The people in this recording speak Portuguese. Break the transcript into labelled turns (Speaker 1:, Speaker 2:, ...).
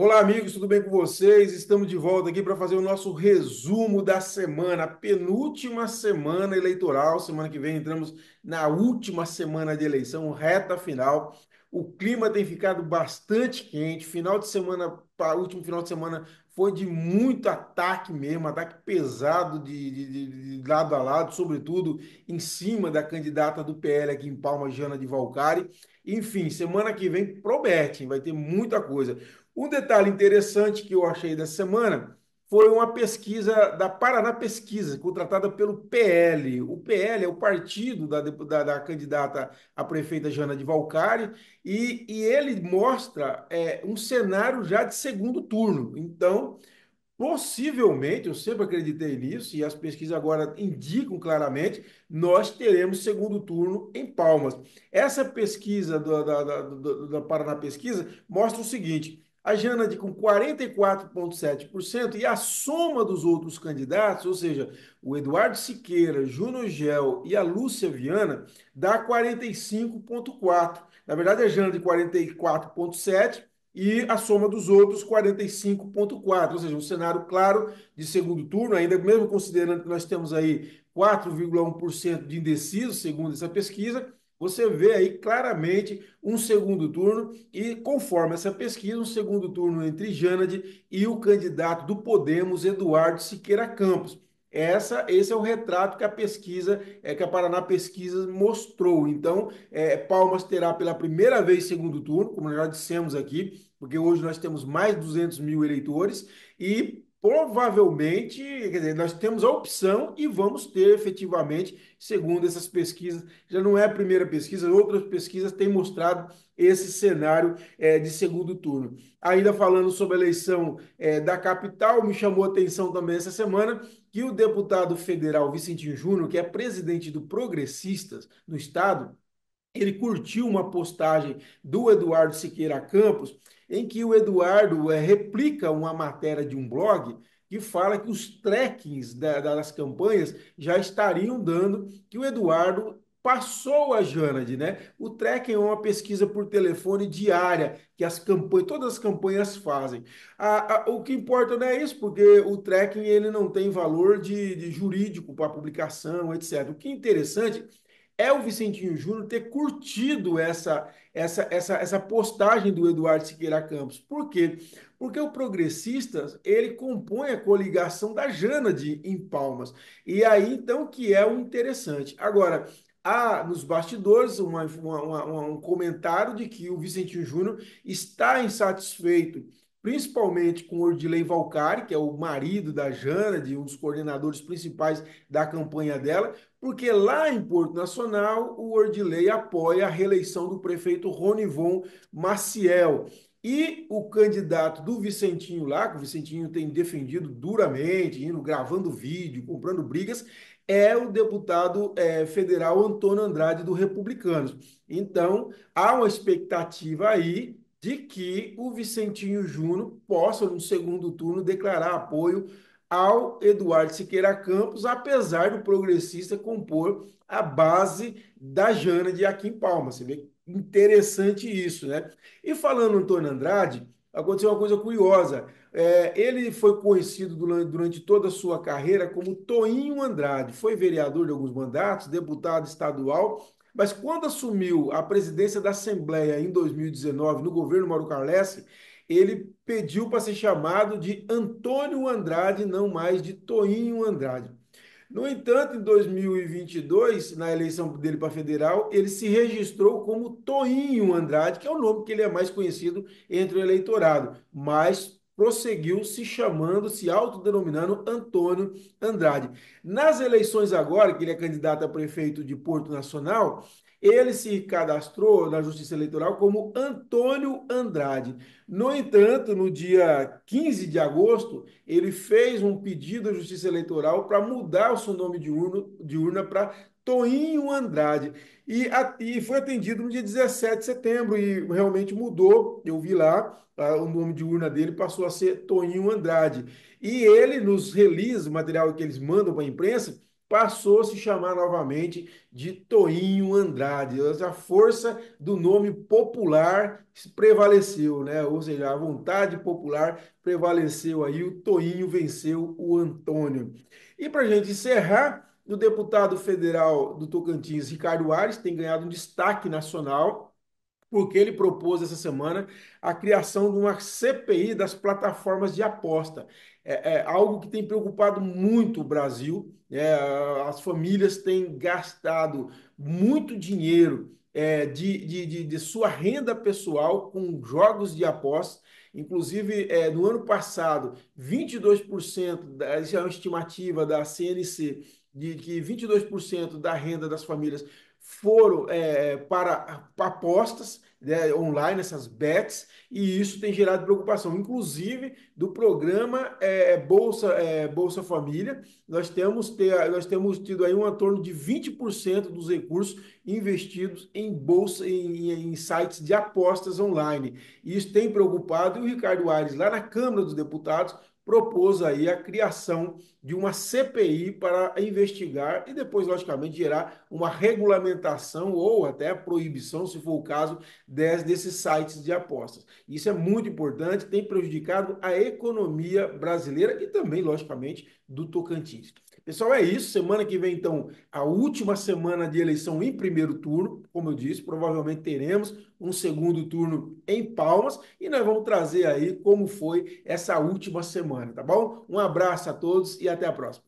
Speaker 1: Olá, amigos, tudo bem com vocês? Estamos de volta aqui para fazer o nosso resumo da semana, penúltima semana eleitoral. Semana que vem entramos na última semana de eleição, reta final. O clima tem ficado bastante quente. Final de semana, último final de semana foi de muito ataque mesmo, ataque pesado de, de, de, lado a lado, sobretudo em cima da candidata do PL aqui em Palma, Jana de Valcari. Enfim, semana que vem prometem, vai ter muita coisa. Um detalhe interessante que eu achei dessa semana foi uma pesquisa da Paraná Pesquisa, contratada pelo PL. O PL é o partido da, da, da candidata a prefeita Jana de Valcari, e, e ele mostra é, um cenário já de segundo turno. Então, possivelmente, eu sempre acreditei nisso, e as pesquisas agora indicam claramente, nós teremos segundo turno em Palmas. Essa pesquisa da, da, da Paraná Pesquisa mostra o seguinte a Janad com 44,7% e a soma dos outros candidatos, ou seja, o Eduardo Siqueira, Juno Gel e a Lúcia Viana, dá 45,4%. Na verdade, a Janad 44,7% e a soma dos outros 45,4%, ou seja, um cenário claro de segundo turno, ainda mesmo considerando que nós temos aí 4,1% de indecisos, segundo essa pesquisa, você vê aí claramente um segundo turno e, conforme essa pesquisa, um segundo turno entre Janade e o candidato do Podemos, Eduardo Siqueira Campos. Essa, esse é o retrato que a pesquisa, é, que a Paraná Pesquisa mostrou. Então, é, Palmas terá pela primeira vez segundo turno, como já dissemos aqui, porque hoje nós temos mais de 200 mil eleitores, e provavelmente, quer dizer, nós temos a opção e vamos ter efetivamente, segundo essas pesquisas, já não é a primeira pesquisa, outras pesquisas têm mostrado esse cenário é, de segundo turno. Ainda falando sobre a eleição é, da capital, me chamou a atenção também essa semana que o deputado federal Vicentinho Júnior, que é presidente do Progressistas no estado, ele curtiu uma postagem do Eduardo Siqueira Campos, em que o Eduardo é, replica uma matéria de um blog que fala que os trekins da, das campanhas já estariam dando que o Eduardo passou a Janad, né? O trek é uma pesquisa por telefone diária que as campanhas, todas as campanhas fazem. A, a, o que importa não é isso, porque o trek ele não tem valor de, de jurídico para publicação, etc. O que é interessante é o Vicentinho Júnior ter curtido essa, essa, essa, essa postagem do Eduardo Siqueira Campos. Por quê? Porque o Progressistas, ele compõe a coligação da Jana de em Palmas. E aí, então, que é o interessante. Agora, há nos bastidores uma, uma, uma, um comentário de que o Vicentinho Júnior está insatisfeito principalmente com Ordilei Valcari, que é o marido da Jana, de um dos coordenadores principais da campanha dela, porque lá em Porto Nacional o Ordilei apoia a reeleição do prefeito Ronivon Maciel. E o candidato do Vicentinho lá, que o Vicentinho tem defendido duramente, indo gravando vídeo, comprando brigas, é o deputado é, federal Antônio Andrade do Republicanos. Então, há uma expectativa aí de que o Vicentinho Júnior possa, no segundo turno, declarar apoio ao Eduardo Siqueira Campos, apesar do progressista compor a base da Jana de Aquim Palma. Você vê interessante isso, né? E falando no Antônio Andrade, aconteceu uma coisa curiosa. É, ele foi conhecido durante, durante toda a sua carreira como Toinho Andrade. Foi vereador de alguns mandatos, deputado estadual mas quando assumiu a presidência da Assembleia em 2019, no governo Mauro Carlesse, ele pediu para ser chamado de Antônio Andrade, não mais de Toinho Andrade. No entanto, em 2022, na eleição dele para federal, ele se registrou como Toinho Andrade, que é o nome que ele é mais conhecido entre o eleitorado, mas prosseguiu se chamando, se autodenominando Antônio Andrade. Nas eleições agora, que ele é candidato a prefeito de Porto Nacional, ele se cadastrou na Justiça Eleitoral como Antônio Andrade. No entanto, no dia 15 de agosto, ele fez um pedido à Justiça Eleitoral para mudar o seu nome de urna, de urna para Toinho Andrade. E, a, e, foi atendido no dia 17 de setembro e realmente mudou. Eu vi lá a, o nome de urna dele passou a ser Toinho Andrade. E ele, nos release, o material que eles mandam para a imprensa, passou a se chamar novamente de Toinho Andrade. A força do nome popular prevaleceu, né? Ou seja, a vontade popular prevaleceu aí. O Toinho venceu o Antônio. E para a gente encerrar, o deputado federal do Tocantins, Ricardo Ares, tem ganhado um destaque nacional porque ele propôs essa semana a criação de uma CPI das plataformas de aposta. É, é algo que tem preocupado muito o Brasil. É, as famílias têm gastado muito dinheiro é, de, de, de, de, sua renda pessoal com jogos de aposta. Inclusive, é, no ano passado, 22%, da, é uma estimativa da CNC, de que 22% da renda das famílias foram é, para apostas né, online, essas bets, e isso tem gerado preocupação. Inclusive, do programa é, é Bolsa, é, Bolsa Família, nós temos, ter, nós temos tido aí um torno de 20% dos recursos investidos em bolsa, em, em, sites de apostas online. E isso tem preocupado, e o Ricardo Aires, lá na Câmara dos Deputados, propôs aí a criação de uma CPI para investigar e depois, logicamente, gerar uma regulamentação ou até proibição, se for o caso, des, desses sites de apostas. Isso é muito importante, tem prejudicado a economia brasileira e também, logicamente, do Tocantins. Pessoal, é isso. Semana que vem, então, a última semana de eleição em primeiro turno. Como eu disse, provavelmente teremos um segundo turno em Palmas e nós vamos trazer aí como foi essa última semana, tá bom? Um abraço a todos e até até a próxima.